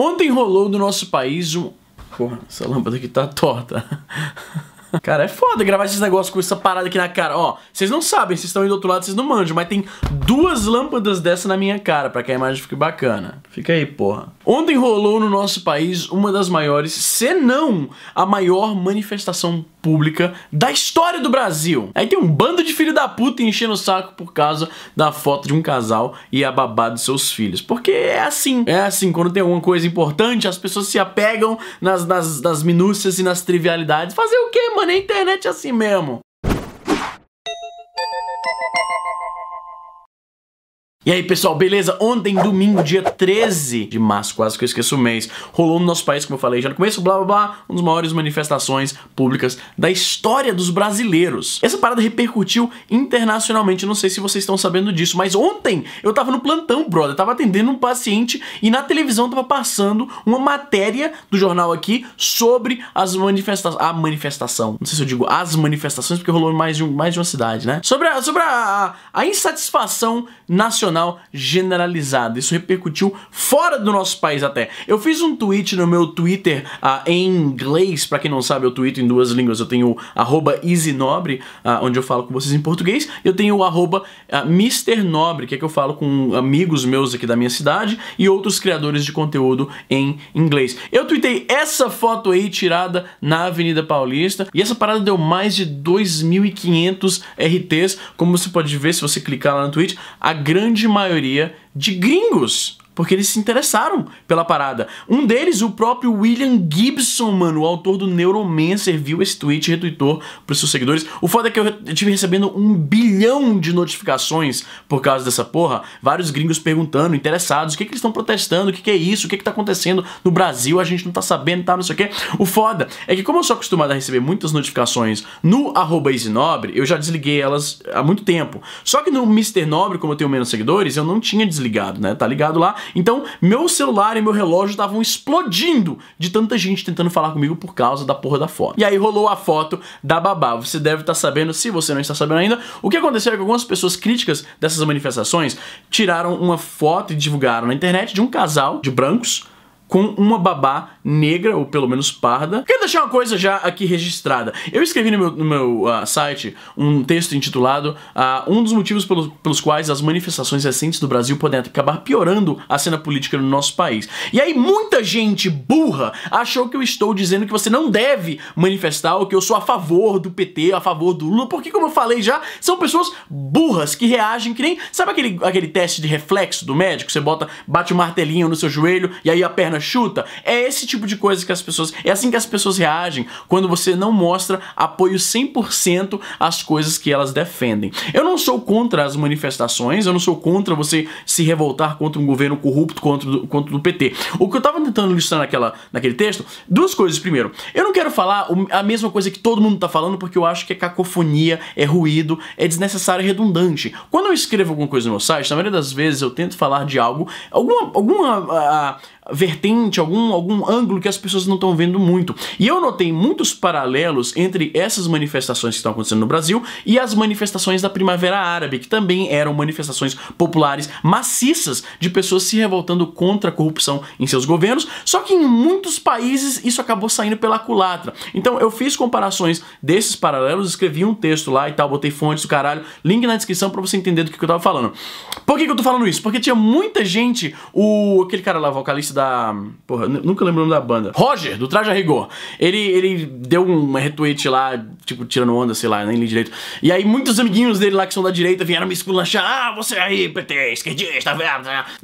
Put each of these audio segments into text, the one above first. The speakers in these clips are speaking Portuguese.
Ontem rolou no nosso país um. Porra, essa lâmpada aqui tá torta. Cara, é foda gravar esses negócios com essa parada aqui na cara. Ó, vocês não sabem, vocês estão aí do outro lado, vocês não manjam, mas tem duas lâmpadas dessa na minha cara, pra que a imagem fique bacana. Fica aí, porra. Ontem rolou no nosso país uma das maiores, se não a maior manifestação pública da história do Brasil. Aí tem um bando de filho da puta enchendo o saco por causa da foto de um casal e a babá dos seus filhos. Porque é assim, é assim, quando tem alguma coisa importante, as pessoas se apegam nas, nas, nas minúcias e nas trivialidades. Fazer o quê, mano? mano, é internet assim mesmo. E aí, pessoal, beleza? Ontem, domingo, dia 13 de março, quase que eu esqueço o mês, rolou no nosso país, como eu falei já no começo, blá blá blá, uma das maiores manifestações públicas da história dos brasileiros. Essa parada repercutiu internacionalmente, não sei se vocês estão sabendo disso, mas ontem eu tava no plantão, brother, tava atendendo um paciente e na televisão tava passando uma matéria do jornal aqui sobre as manifestações, a manifestação, não sei se eu digo as manifestações, porque rolou em mais de, um, mais de uma cidade, né? Sobre a, sobre a, a insatisfação nacional generalizado Isso repercutiu fora do nosso país até. Eu fiz um tweet no meu Twitter uh, em inglês, para quem não sabe, eu tweeto em duas línguas. Eu tenho arroba easynobre, uh, ah, onde eu falo com vocês em português, eu tenho o ah, MrNobre, que é que eu falo com amigos meus aqui da minha cidade e outros criadores de conteúdo em inglês. Eu tweetei essa foto aí tirada na Avenida Paulista e essa parada deu mais de 2.500 RTs, como você pode ver se você clicar lá no tweet, a grande grande maioria de gringos porque eles se interessaram pela parada. Um deles, o próprio William Gibson, mano, o autor do Neuromancer, viu esse tweet e retweetou para seus seguidores. O foda é que eu tive recebendo um bilhão de notificações por causa dessa porra. Vários gringos perguntando, interessados, o que, que eles estão protestando, o que, que é isso, o que, que tá acontecendo no Brasil, a gente não tá sabendo, tá, não sei o quê. O foda é que como eu sou acostumado a receber muitas notificações no arroba Nobre, eu já desliguei elas há muito tempo. Só que no Mr. Nobre, como eu tenho menos seguidores, eu não tinha desligado, né? Tá ligado lá então, meu celular e meu relógio estavam explodindo de tanta gente tentando falar comigo por causa da porra da foto. E aí rolou a foto da babá. Você deve estar tá sabendo, se você não está sabendo ainda, o que aconteceu é que algumas pessoas críticas dessas manifestações tiraram uma foto e divulgaram na internet de um casal de brancos com uma babá negra, ou pelo menos parda. Quero deixar uma coisa já aqui registrada. Eu escrevi no meu, no meu uh, site um texto intitulado uh, Um dos motivos pelos, pelos quais as manifestações recentes do Brasil podem acabar piorando a cena política no nosso país. E aí muita gente burra achou que eu estou dizendo que você não deve manifestar ou que eu sou a favor do PT, a favor do Lula, porque como eu falei já, são pessoas burras que reagem que nem... Sabe aquele, aquele teste de reflexo do médico? Você bota, bate o um martelinho no seu joelho e aí a perna né? chuta. É esse tipo de coisa que as pessoas. É assim que as pessoas reagem quando você não mostra apoio 100% às coisas que elas defendem. Eu não sou contra as manifestações, eu não sou contra você se revoltar contra um governo corrupto contra, contra o PT. O que eu tava tentando listar naquela, naquele texto, duas coisas. Primeiro, eu não quero falar a mesma coisa que todo mundo tá falando porque eu acho que é cacofonia, é ruído, é desnecessário e é redundante. Quando eu escrevo alguma coisa no meu site, na maioria das vezes eu tento falar de algo, alguma, alguma ah, vertente, algum, algum ângulo que as pessoas não estão vendo muito. E eu notei muitos paralelos entre essas manifestações que estão acontecendo no Brasil e as manifestações da Primavera Árabe, que também eram manifestações populares maciças de pessoas se revoltando contra a corrupção em seus governos, só que em muitos países isso acabou saindo pela culatra. Então eu fiz comparações desses paralelos, escrevi um texto lá e tal, botei fontes do caralho, link na descrição para você entender do que, que, eu tava falando. Por que, que eu tô falando isso? Porque tinha muita gente, o aquele cara lá, vocalista da. Porra, nunca lembro o nome da banda. Roger, do Traja Rigor. Ele, ele deu um retweet lá, tipo, tirando onda, sei lá, nem li direito. E aí muitos amiguinhos dele lá que são da direita vieram me esculachar. Ah, você aí, PT, esquerdista,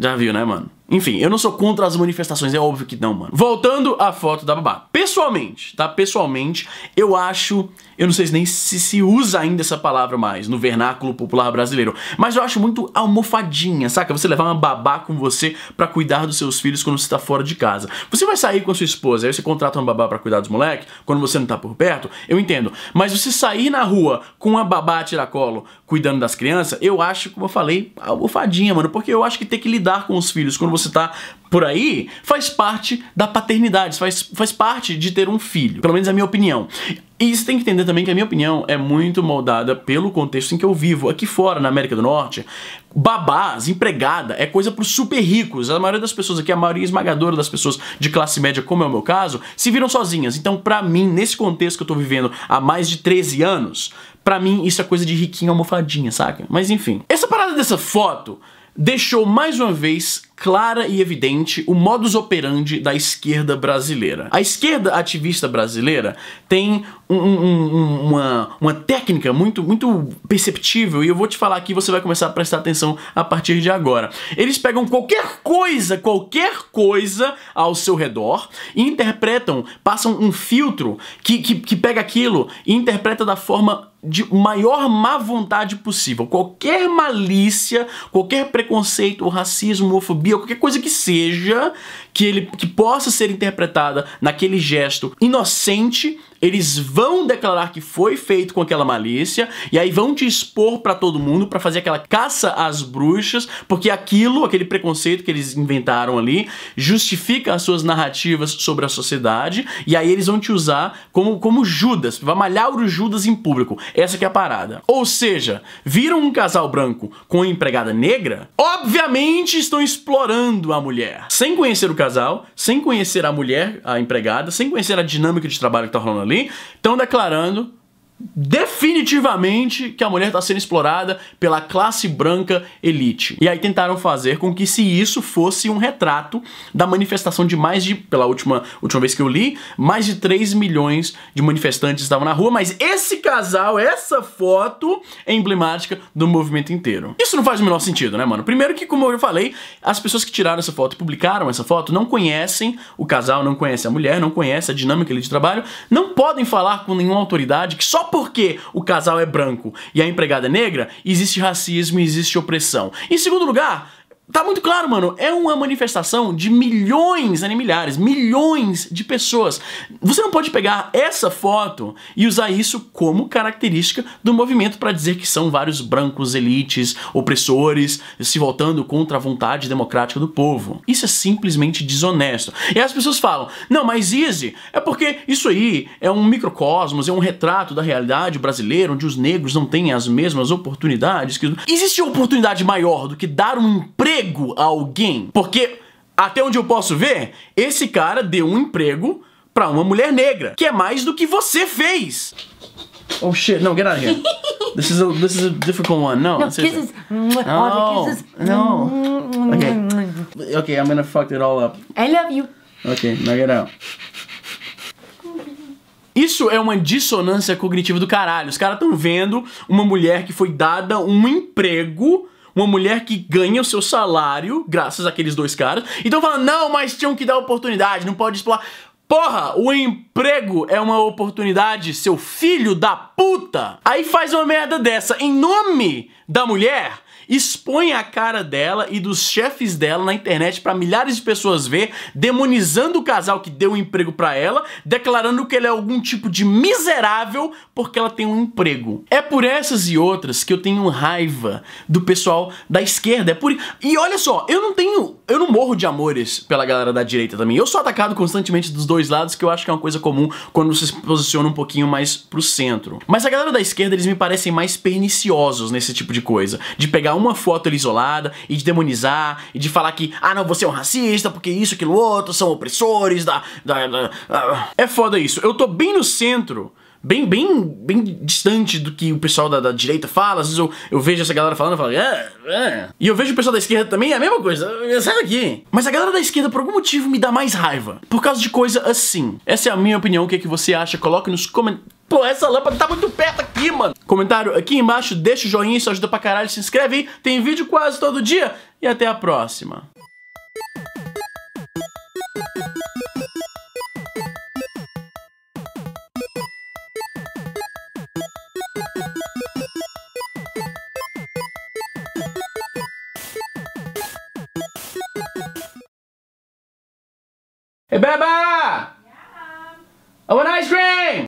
já viu, né, mano? Enfim, eu não sou contra as manifestações, é óbvio que não, mano. Voltando à foto da babá. Pessoalmente, tá? Pessoalmente, eu acho eu não sei nem se se usa ainda essa palavra mais no vernáculo popular brasileiro, mas eu acho muito almofadinha, saca? Você levar uma babá com você para cuidar dos seus filhos quando você tá fora de casa. Você vai sair com a sua esposa, aí você contrata uma babá para cuidar dos moleques, quando você não tá por perto, eu entendo. Mas você sair na rua com uma babá a tiracolo cuidando das crianças, eu acho, como eu falei, almofadinha, mano, porque eu acho que ter que lidar com os filhos quando você tá por aí faz parte da paternidade, faz, faz parte de ter um filho, pelo menos é a minha opinião. E isso tem que entender também que a minha opinião é muito moldada pelo contexto em que eu vivo. Aqui fora, na América do Norte, babás, empregada, é coisa para os super ricos. A maioria das pessoas aqui, a maioria esmagadora das pessoas de classe média, como é o meu caso, se viram sozinhas. Então, para mim, nesse contexto que eu estou vivendo há mais de 13 anos, para mim isso é coisa de riquinho almofadinha, saca? Mas enfim. Essa parada dessa foto deixou mais uma vez clara e evidente o modus operandi da esquerda brasileira. A esquerda ativista brasileira tem um, um, uma, uma técnica muito, muito perceptível e eu vou te falar aqui, você vai começar a prestar atenção a partir de agora. Eles pegam qualquer coisa, qualquer coisa ao seu redor e interpretam, passam um filtro que, que, que pega aquilo e interpreta da forma de maior má vontade possível. Qualquer malícia, qualquer preconceito, racismo, homofobia, homofobia, qualquer coisa que seja, que ele que possa ser interpretada naquele gesto inocente eles vão declarar que foi feito com aquela malícia e aí vão te expor para todo mundo para fazer aquela caça às bruxas, porque aquilo, aquele preconceito que eles inventaram ali, justifica as suas narrativas sobre a sociedade e aí eles vão te usar como, como Judas, vai malhar o Judas em público. Essa que é a parada. Ou seja, viram um casal branco com empregada negra? Obviamente estão explorando a mulher. Sem conhecer o casal, sem conhecer a mulher, a empregada, sem conhecer a dinâmica de trabalho que tá rolando ali, estão declarando definitivamente que a mulher está sendo explorada pela classe branca elite. E aí tentaram fazer com que se isso fosse um retrato da manifestação de mais de, pela última, última vez que eu li, mais de 3 milhões de manifestantes estavam na rua, mas esse casal, essa foto é emblemática do movimento inteiro. Isso não faz o menor sentido, né, mano? Primeiro que, como eu falei, as pessoas que tiraram essa foto e publicaram essa foto não conhecem o casal, não conhecem a mulher, não conhecem a dinâmica ali de trabalho, não podem falar com nenhuma autoridade que só porque o casal é branco e a empregada é negra, existe racismo e existe opressão. Em segundo lugar, Tá muito claro, mano. É uma manifestação de milhões, nem né, milhares, milhões de pessoas. Você não pode pegar essa foto e usar isso como característica do movimento para dizer que são vários brancos, elites, opressores, se voltando contra a vontade democrática do povo. Isso é simplesmente desonesto. E as pessoas falam: não, mas Easy, é porque isso aí é um microcosmos, é um retrato da realidade brasileira onde os negros não têm as mesmas oportunidades que. Existe oportunidade maior do que dar um emprego? emprego a alguém. Porque, até onde eu posso ver, esse cara deu um emprego pra uma mulher negra, que é mais do que você fez. Oh shit, no, get out of here. This is a this is a difficult one. No, no kisses. No, kisses. no. Okay, okay, I'm gonna fuck it all up. I love you. Okay, now get out. Isso é uma dissonância cognitiva do caralho. Os caras estão vendo uma mulher que foi dada um emprego uma mulher que ganha o seu salário graças àqueles dois caras. Então fala, não, mas tinham que dar oportunidade, não pode explorar. Porra, o emprego é uma oportunidade, seu filho da puta! Aí faz uma merda dessa em nome da mulher expõe a cara dela e dos chefes dela na internet para milhares de pessoas ver, demonizando o casal que deu o um emprego para ela, declarando que ele é algum tipo de miserável porque ela tem um emprego. É por essas e outras que eu tenho raiva do pessoal da esquerda. É por E olha só, eu não tenho, eu não morro de amores pela galera da direita também. Eu sou atacado constantemente dos dois lados, que eu acho que é uma coisa comum quando você se posiciona um pouquinho mais pro centro. Mas a galera da esquerda, eles me parecem mais perniciosos nesse tipo de coisa, de pegar uma foto ali isolada e de demonizar e de falar que, ah não, você é um racista porque isso, aquilo, outro, são opressores da, da, da... Ah. É foda isso. Eu tô bem no centro bem, bem, bem distante do que o pessoal da, da, direita fala. Às vezes eu, eu vejo essa galera falando e falo, é, é. e eu vejo o pessoal da esquerda também, é a mesma coisa, sai daqui. Mas a galera da esquerda, por algum motivo, me dá mais raiva. Por causa de coisa assim. Essa é a minha opinião, o que, é que você acha? Coloque nos comentários. Pô, essa lâmpada tá muito perto aqui, mano. Comentário aqui embaixo, deixa o joinha, isso ajuda pra caralho. Se inscreve aí, tem vídeo quase todo dia. E até a próxima. Hey, Beba! Yeah. I want ice cream!